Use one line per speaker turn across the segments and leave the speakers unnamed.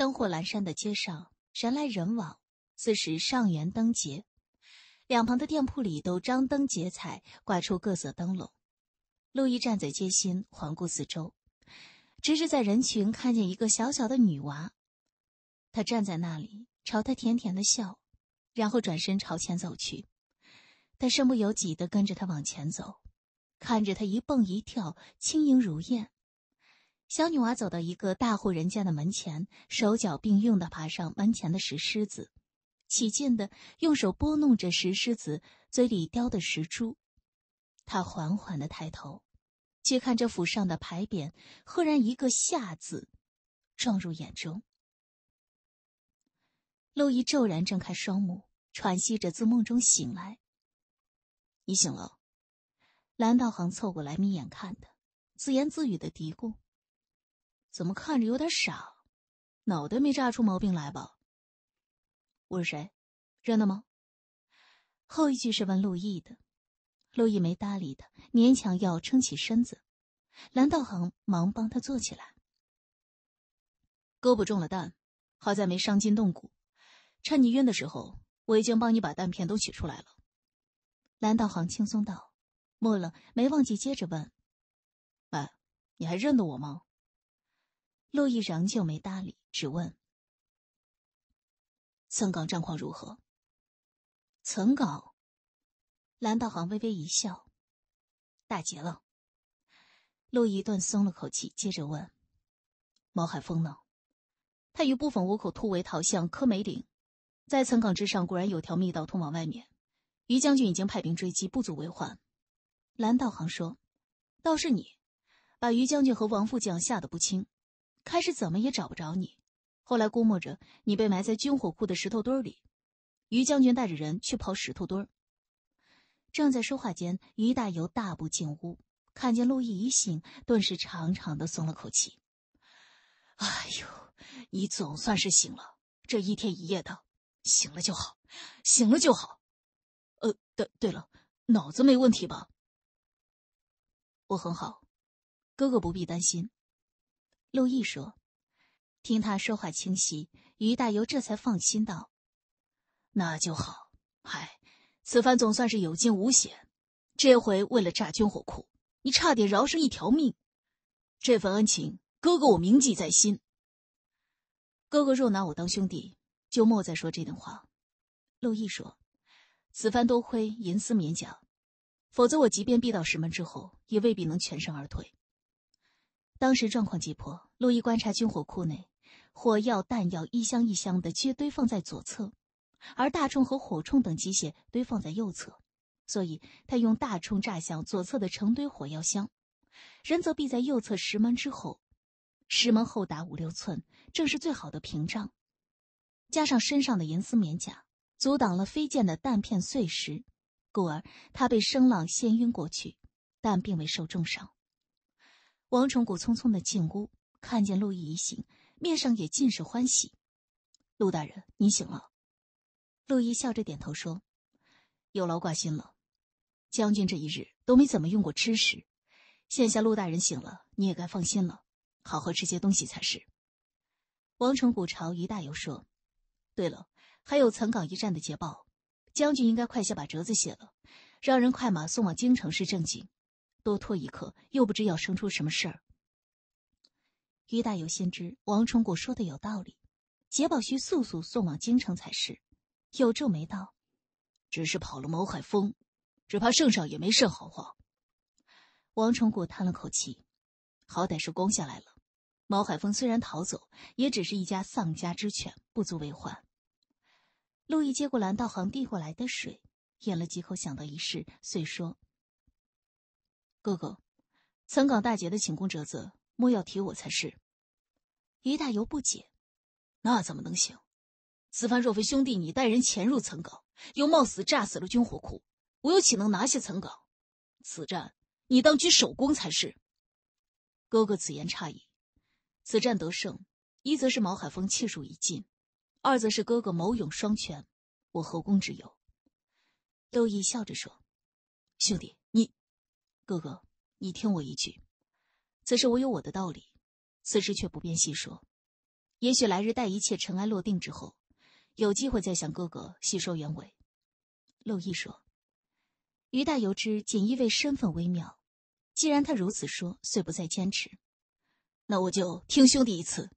灯火阑珊的街上，人来人往。此时上元灯节，两旁的店铺里都张灯结彩，挂出各色灯笼。陆毅站在街心，环顾四周，直至在人群看见一个小小的女娃。她站在那里，朝他甜甜的笑，然后转身朝前走去。他身不由己地跟着她往前走，看着她一蹦一跳，轻盈如燕。小女娃走到一个大户人家的门前，手脚并用地爬上门前的石狮子，起劲地用手拨弄着石狮子嘴里叼的石珠。她缓缓地抬头，却看着府上的牌匾，赫然一个“下”字，撞入眼中。陆毅骤然睁开双目，喘息着自梦中醒来。“你醒了。”蓝道行凑过来眯眼看他，自言自语地嘀咕。怎么看着有点傻？脑袋没炸出毛病来吧？我是谁？认得吗？后一句是问陆毅的，陆毅没搭理他，勉强要撑起身子。蓝道行忙帮他坐起来。胳膊中了弹，好在没伤筋动骨。趁你晕的时候，我已经帮你把弹片都取出来了。蓝道行轻松道，末了没忘记接着问：“哎，你还认得我吗？”陆毅仍旧没搭理，只问：“岑港战况如何？”岑港，蓝道行微微一笑：“大捷了。”陆毅顿松了口气，接着问：“毛海峰呢？他与部分倭寇突围逃向柯梅岭，在岑港之上果然有条密道通往外面。于将军已经派兵追击，不足为患。”蓝道行说：“倒是你，把于将军和王副将吓得不轻。”开始怎么也找不着你，后来估摸着你被埋在军火库的石头堆里，于将军带着人去刨石头堆儿。正在说话间，于大油大步进屋，看见陆毅一醒，顿时长长的松了口气：“哎呦，你总算是醒了！这一天一夜的，醒了就好，醒了就好。”“呃，对对了，脑子没问题吧？”“我很好，哥哥不必担心。”陆毅说：“听他说话清晰，于大猷这才放心道：‘那就好。’嗨，此番总算是有惊无险。这回为了炸军火库，你差点饶上一条命。这份恩情，哥哥我铭记在心。哥哥若拿我当兄弟，就莫再说这等话。”陆毅说：“此番多亏银丝勉强，否则我即便避到石门之后，也未必能全身而退。”当时状况急迫，陆毅观察军火库内，火药弹药一箱一箱的皆堆放在左侧，而大冲和火铳等机械堆放在右侧，所以他用大冲炸向左侧的成堆火药箱，人则避在右侧石门之后，石门厚达五六寸，正是最好的屏障，加上身上的银丝棉甲阻挡了飞溅的弹片碎石，故而他被声浪掀晕过去，但并未受重伤。王崇古匆匆的进屋，看见陆毅一醒，面上也尽是欢喜。陆大人，你醒了。陆毅笑着点头说：“有劳挂心了，将军这一日都没怎么用过吃食，现下陆大人醒了，你也该放心了，好好吃些东西才是。”王崇古朝于大友说：“对了，还有岑港一战的捷报，将军应该快些把折子写了，让人快马送往京城是正经。”多拖一刻，又不知要生出什么事儿。于大有先知王崇古说的有道理，解宝须速速送往京城才是。有皱眉道：“只是跑了毛海峰，只怕圣上也没甚好话。”王崇古叹了口气：“好歹是攻下来了，毛海峰虽然逃走，也只是一家丧家之犬，不足为患。”陆毅接过蓝道行递过来的水，咽了几口，想到一事，遂说。哥哥，岑港大捷的请功折子，莫要提我才是。一大由不解，那怎么能行？此番若非兄弟你带人潜入岑港，又冒死炸死了军火库，我又岂能拿下岑港？此战你当居首功才是。哥哥此言差矣，此战得胜，一则是毛海峰气数已尽，二则是哥哥谋勇双全，我何功之有？窦漪笑着说：“兄弟。”哥哥，你听我一句，此事我有我的道理，此事却不便细说。也许来日待一切尘埃落定之后，有机会再向哥哥细说原委。陆毅说：“于大由之，锦衣卫身份微妙，既然他如此说，遂不再坚持。那我就听兄弟一次。”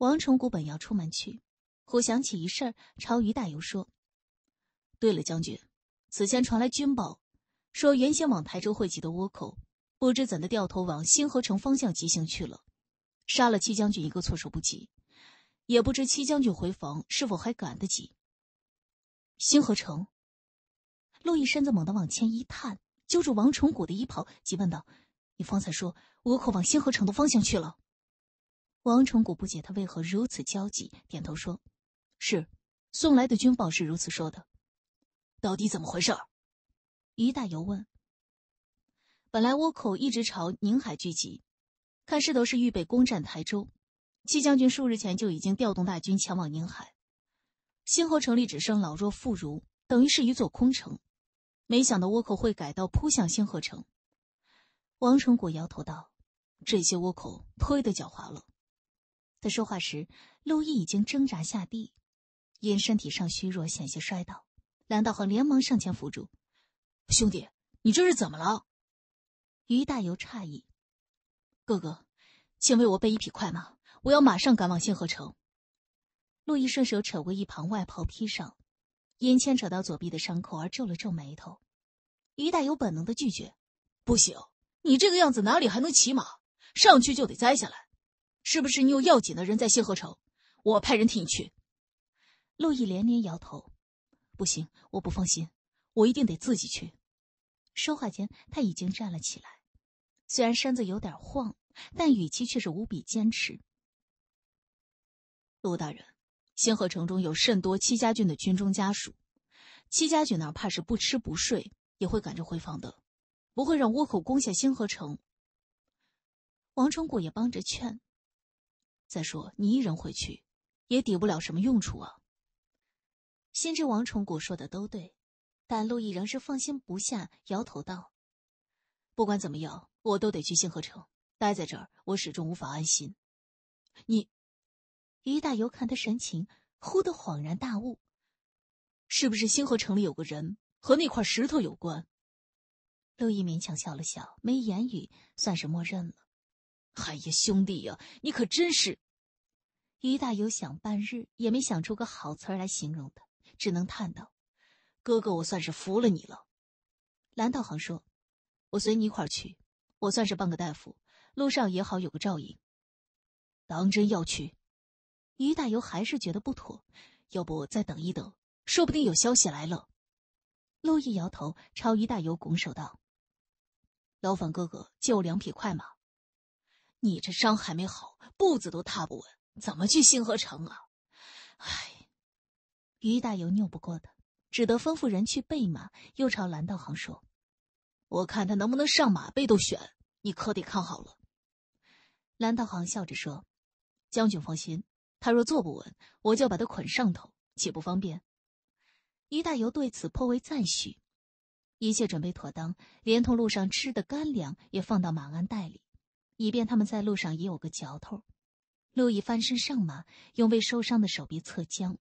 王崇古本要出门去，忽想起一事，朝于大由说：“对了，将军，此前传来军报。”说：“原先往台州汇集的倭寇，不知怎的掉头往新河城方向急行去了，杀了戚将军一个措手不及。也不知戚将军回防是否还赶得及。”星河城，陆毅身子猛地往前一探，揪住王成古的衣袍，急问道：“你方才说倭寇往新河城的方向去了？”王成古不解他为何如此焦急，点头说：“是，送来的军报是如此说的。到底怎么回事？”一大游问，本来倭寇一直朝宁海聚集，看势头是预备攻占台州。戚将军数日前就已经调动大军前往宁海。新河城里只剩老弱妇孺，等于是一座空城。没想到倭寇会改道扑向新河城。王成国摇头道：“这些倭寇忒得狡猾了。”在说话时，陆毅已经挣扎下地，因身体上虚弱，险些摔倒。蓝道恒连忙上前扶住。兄弟，你这是怎么了？于大有诧异：“哥哥，请为我备一匹快马，我要马上赶往仙河城。”陆毅顺手扯过一旁外袍披上，因牵扯到左臂的伤口而皱了皱眉头。于大有本能的拒绝：“不行，你这个样子哪里还能骑马？上去就得栽下来。是不是你有要紧的人在仙河城？我派人替你去。”陆毅连连摇头：“不行，我不放心，我一定得自己去。”说话间，他已经站了起来，虽然身子有点晃，但语气却是无比坚持。陆大人，星河城中有甚多戚家军的军中家属，戚家军哪怕是不吃不睡，也会赶着回防的，不会让倭寇攻下星河城。王崇古也帮着劝：“再说你一人回去，也抵不了什么用处啊。”先知王崇古说的都对。但陆毅仍是放心不下，摇头道：“不管怎么样，我都得去星河城。待在这儿，我始终无法安心。”你，于大游看他神情，忽的恍然大悟：“是不是星河城里有个人和那块石头有关？”陆毅勉强笑了笑，没言语，算是默认了。“哎呀，兄弟呀，你可真是！”于大游想半日也没想出个好词儿来形容他，只能叹道。哥哥，我算是服了你了。蓝道行说：“我随你一块儿去，我算是半个大夫，路上也好有个照应。”当真要去？于大油还是觉得不妥，要不再等一等，说不定有消息来了。陆毅摇头，朝于大油拱手道：“劳烦哥哥借我两匹快马。”你这伤还没好，步子都踏不稳，怎么去星河城啊？哎，于大油拗不过他。只得吩咐人去备马，又朝蓝道行说：“我看他能不能上马背都选，你可得看好了。”蓝道行笑着说：“将军放心，他若坐不稳，我就把他捆上头，岂不方便？”一大游对此颇为赞许。一切准备妥当，连同路上吃的干粮也放到马鞍袋里，以便他们在路上也有个嚼头。路易翻身上马，用未受伤的手臂侧缰。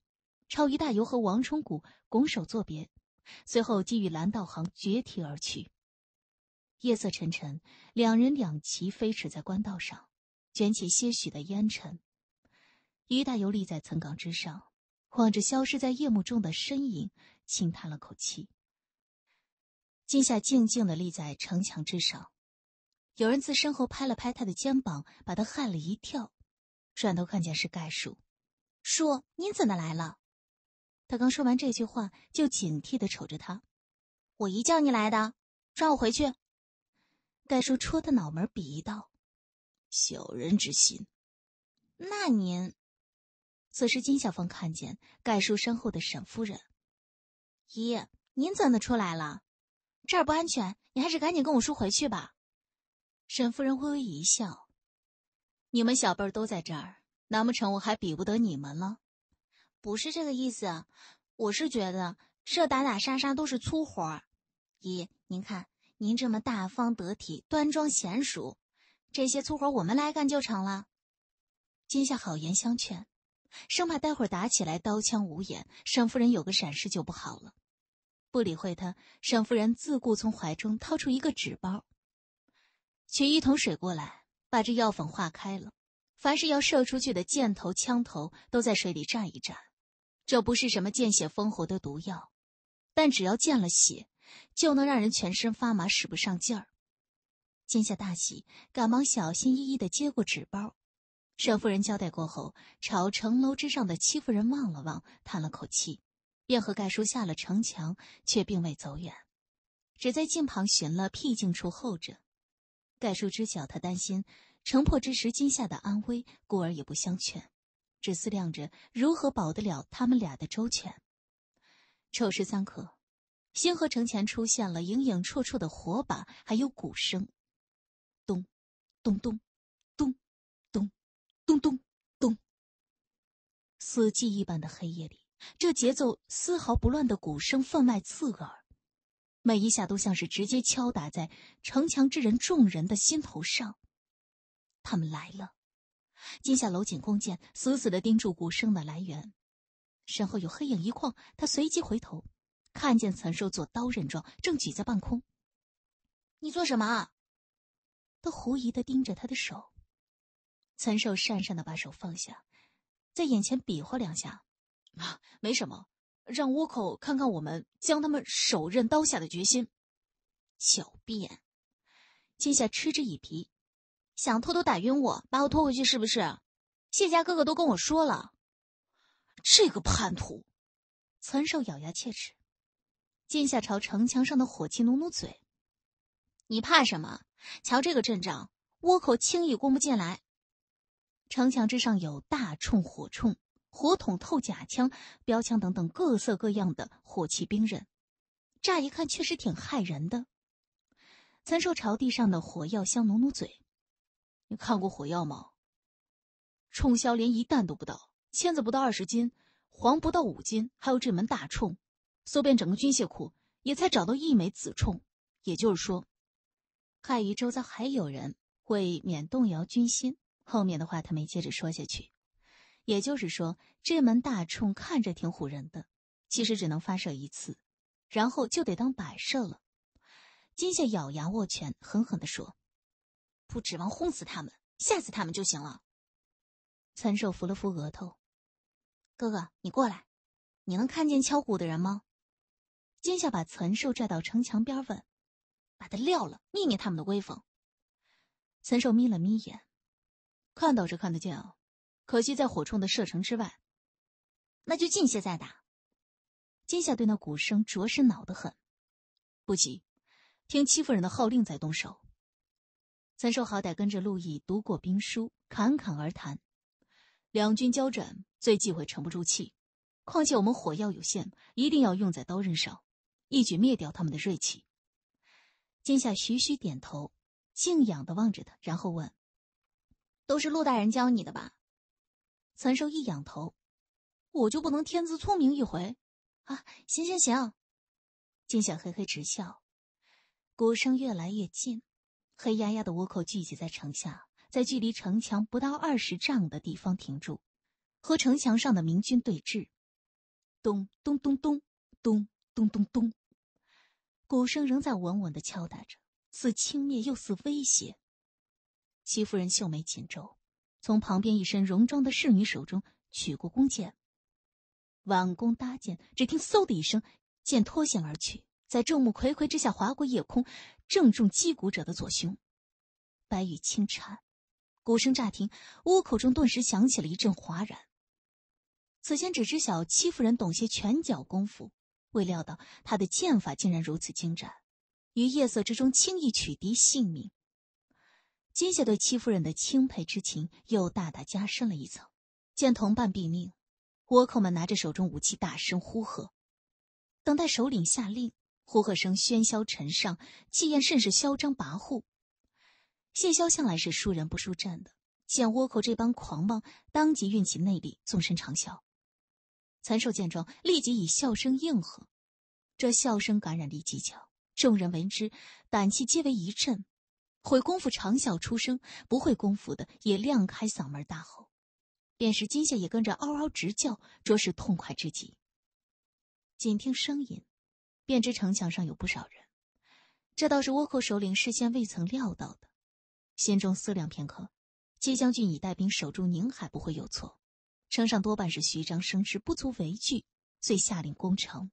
朝于大游和王崇古拱手作别，随后即与蓝道行绝蹄而去。夜色沉沉，两人两骑飞驰在官道上，卷起些许的烟尘。于大游立在层岗之上，望着消失在夜幕中的身影，轻叹了口气。金夏静静的立在城墙之上，有人自身后拍了拍他的肩膀，把他吓了一跳，转头看见是盖叔，叔，您怎么来了？他刚说完这句话，就警惕地瞅着他。我姨叫你来的，抓我回去。盖叔戳他脑门，鄙夷道：“小人之心。”那您……此时，金小凤看见盖叔身后的沈夫人，姨，您怎的出来了？这儿不安全，你还是赶紧跟我叔回去吧。沈夫人微微一笑：“你们小辈都在这儿，难不成我还比不得你们了？”不是这个意思，我是觉得这打打杀杀都是粗活。姨，您看，您这么大方得体、端庄娴熟，这些粗活我们来干就成了。金夏好言相劝，生怕待会儿打起来刀枪无眼，沈夫人有个闪失就不好了。不理会他，沈夫人自顾从怀中掏出一个纸包，取一桶水过来，把这药粉化开了。凡是要射出去的箭头、枪头，都在水里蘸一蘸。这不是什么见血封喉的毒药，但只要见了血，就能让人全身发麻，使不上劲儿。今夏大喜，赶忙小心翼翼的接过纸包。沈夫人交代过后，朝城楼之上的戚夫人望了望，叹了口气，便和盖叔下了城墙，却并未走远，只在近旁寻了僻静处候着。盖叔知晓他担心城破之时今夏的安危，故而也不相劝。只思量着如何保得了他们俩的周全。丑时三刻，星河城前出现了影影绰绰的火把，还有鼓声，咚，咚咚，咚，咚咚咚咚。死寂一般的黑夜里，这节奏丝毫不乱的鼓声分外刺耳，每一下都像是直接敲打在城墙之人众人的心头上。他们来了。今夏搂紧弓箭，死死地盯住鼓声的来源。身后有黑影一晃，他随即回头，看见岑寿做刀刃状，正举在半空。你做什么？他狐疑地盯着他的手。岑寿讪讪地把手放下，在眼前比划两下。啊，没什么，让倭寇看看我们将他们手刃刀下的决心。狡辩！金夏嗤之以鼻。想偷偷打晕我，把我拖回去是不是？谢家哥哥都跟我说了。这个叛徒，岑寿咬牙切齿。剑下朝城墙上的火器努努嘴：“你怕什么？瞧这个阵仗，倭寇轻易攻不进来。城墙之上有大铳、火铳、火筒、透甲枪、标枪等等各色各样的火器兵刃，乍一看确实挺骇人的。”岑寿朝地上的火药箱努努嘴。你看过火药吗？冲销连一弹都不到，签子不到二十斤，黄不到五斤，还有这门大冲，搜遍整个军械库也才找到一枚子冲。也就是说，碍于周遭还有人，会免动摇军心，后面的话他没接着说下去。也就是说，这门大冲看着挺唬人的，其实只能发射一次，然后就得当摆设了。金夏咬牙握拳，狠狠地说。不指望轰死他们，吓死他们就行了。岑寿扶了扶额头，哥哥，你过来，你能看见敲鼓的人吗？金夏把岑寿拽到城墙边问：“把他撂了，灭灭他们的威风。”岑寿眯了眯眼，看到是看得见啊，可惜在火冲的射程之外。那就近些再打。金夏对那鼓声着实恼得很，不急，听戚夫人的号令再动手。岑寿好歹跟着陆毅读过兵书，侃侃而谈。两军交战，最忌讳沉不住气。况且我们火药有限，一定要用在刀刃上，一举灭掉他们的锐气。金夏徐徐点头，敬仰的望着他，然后问：“都是陆大人教你的吧？”岑寿一仰头：“我就不能天资聪明一回？”啊，行行行。金夏嘿嘿直笑。鼓声越来越近。黑压压的倭寇聚集在城下，在距离城墙不到二十丈的地方停住，和城墙上的明军对峙。咚咚咚咚咚咚咚咚，鼓声仍在稳稳的敲打着，似轻蔑又似威胁。戚夫人秀眉紧皱，从旁边一身戎装的侍女手中取过弓箭，挽弓搭箭，只听嗖的一声，箭脱弦而去。在众目睽睽之下划过夜空，正中击鼓者的左胸。白羽轻颤，鼓声乍停，倭口中顿时响起了一阵哗然。此前只知晓戚夫人懂些拳脚功夫，未料到她的剑法竟然如此精湛，于夜色之中轻易取敌性命。今下对戚夫人的钦佩之情又大大加深了一层。见同伴毙命，倭寇们拿着手中武器大声呼喝，等待首领下令。呼喝声喧嚣尘上，气焰甚是嚣张跋扈。谢霄向来是输人不输战的，见倭寇这般狂妄，当即运起内力，纵身长啸。岑寿见状，立即以笑声应和。这笑声感染力极强，众人为之胆气皆为一振。会功夫长啸出声，不会功夫的也亮开嗓门大吼，便是金犬也跟着嗷嗷直叫，着实痛快之极。仅听声音。便知城墙上有不少人，这倒是倭寇首领事先未曾料到的。心中思量片刻，戚将军已带兵守住宁海，不会有错。城上多半是虚张声势，不足为惧，遂下令攻城。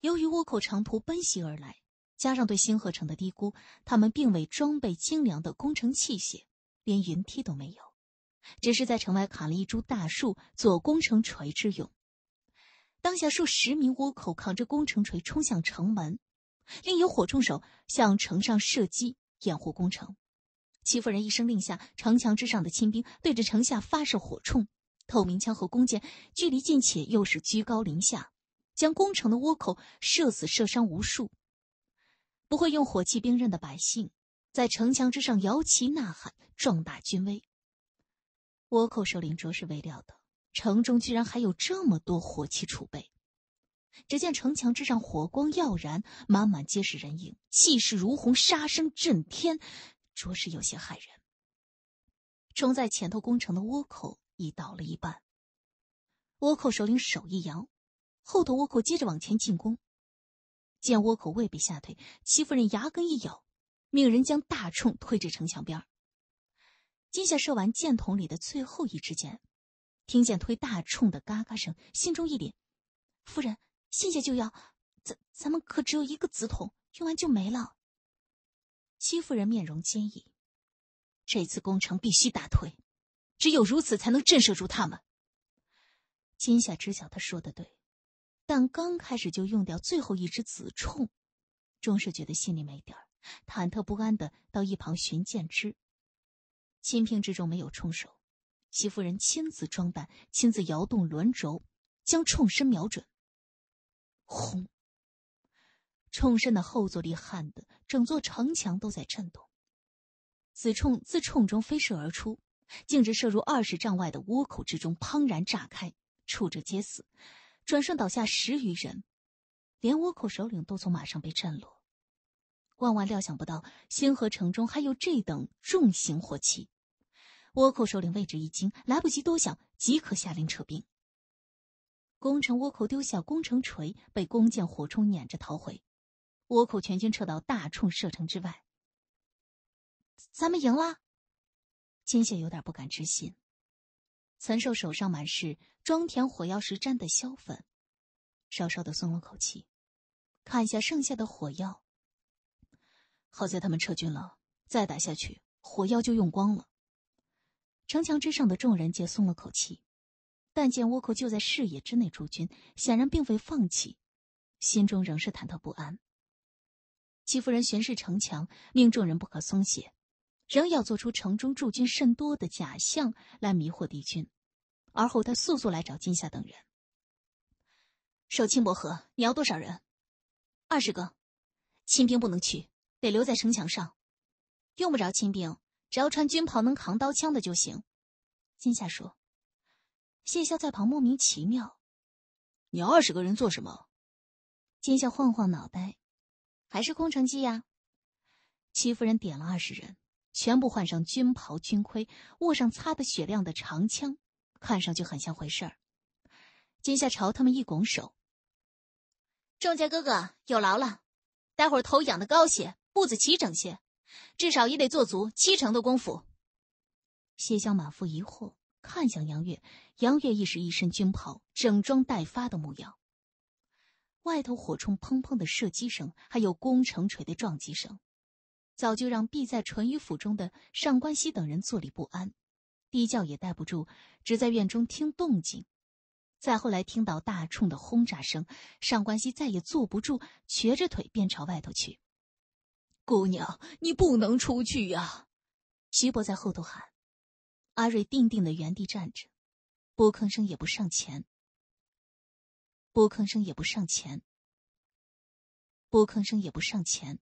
由于倭寇长途奔袭而来，加上对新河城的低估，他们并未装备精良的攻城器械，连云梯都没有，只是在城外砍了一株大树做攻城锤之用。当下，数十名倭寇扛着工程锤冲向城门，另有火铳手向城上射击，掩护工程。戚夫人一声令下，城墙之上的清兵对着城下发射火铳、透明枪和弓箭，距离近且又是居高临下，将攻城的倭寇射死射伤无数。不会用火器兵刃的百姓，在城墙之上摇旗呐喊，壮大军威。倭寇首领着实未料到。城中居然还有这么多火器储备。只见城墙之上火光耀然，满满皆是人影，气势如虹，杀声震天，着实有些骇人。冲在前头攻城的倭寇已倒了一半，倭寇首领手一扬，后头倭寇接着往前进攻。见倭寇未被吓退，戚夫人牙根一咬，命人将大铳推至城墙边儿，今夏射完箭筒里的最后一支箭。听见推大冲的嘎嘎声，心中一凛。夫人，现下就要，咱咱们可只有一个紫桶，用完就没了。戚夫人面容坚毅，这次攻城必须打退，只有如此才能震慑住他们。金夏知晓他说的对，但刚开始就用掉最后一只紫冲，终是觉得心里没底儿，忐忑不安的到一旁寻剑之。清平之中没有冲手。戚夫人亲自装扮，亲自摇动轮轴，将冲身瞄准。轰！冲身的后坐力撼得整座城墙都在震动。子冲自冲中飞射而出，径直射入二十丈外的倭寇之中，砰然炸开，触者皆死。转瞬倒下十余人，连倭寇首领都从马上被震落。万万料想不到，星河城中还有这等重型火器。倭寇首领为之一惊，来不及多想，即刻下令撤兵。攻城倭寇丢下攻城锤，被弓箭、火铳撵着逃回。倭寇全军撤到大冲射程之外。咱们赢了！金线有点不敢置信。岑寿手上满是装填火药时沾的硝粉，稍稍的松了口气，看一下剩下的火药。好在他们撤军了，再打下去，火药就用光了。城墙之上的众人皆松了口气，但见倭寇就在视野之内驻军，显然并未放弃，心中仍是忐忑不安。戚夫人巡视城墙，命众人不可松懈，仍要做出城中驻军甚多的假象来迷惑敌军。而后，他速速来找金夏等人守清伯河，你要多少人？二十个，亲兵不能去，得留在城墙上，用不着亲兵。只要穿军袍能扛刀枪的就行，金夏说。谢霄在旁莫名其妙。你二十个人做什么？金夏晃晃脑袋，还是空城计呀。戚夫人点了二十人，全部换上军袍军盔，握上擦的雪亮的长枪，看上去很像回事儿。金夏朝他们一拱手：“仲家哥哥有劳了，待会儿头仰的高些，步子齐整些。”至少也得做足七成的功夫。谢霄满腹疑惑，看向杨月。杨月亦是一身军袍，整装待发的模样。外头火铳砰砰的射击声，还有攻城锤的撞击声，早就让避在淳于府中的上官熙等人坐立不安，地窖也待不住，只在院中听动静。再后来听到大冲的轰炸声，上官熙再也坐不住，瘸着腿便朝外头去。姑娘，你不能出去呀！徐伯在后头喊。阿瑞定定的原地站着，不吭声也不上前。不吭声也不上前。不吭声也不上前。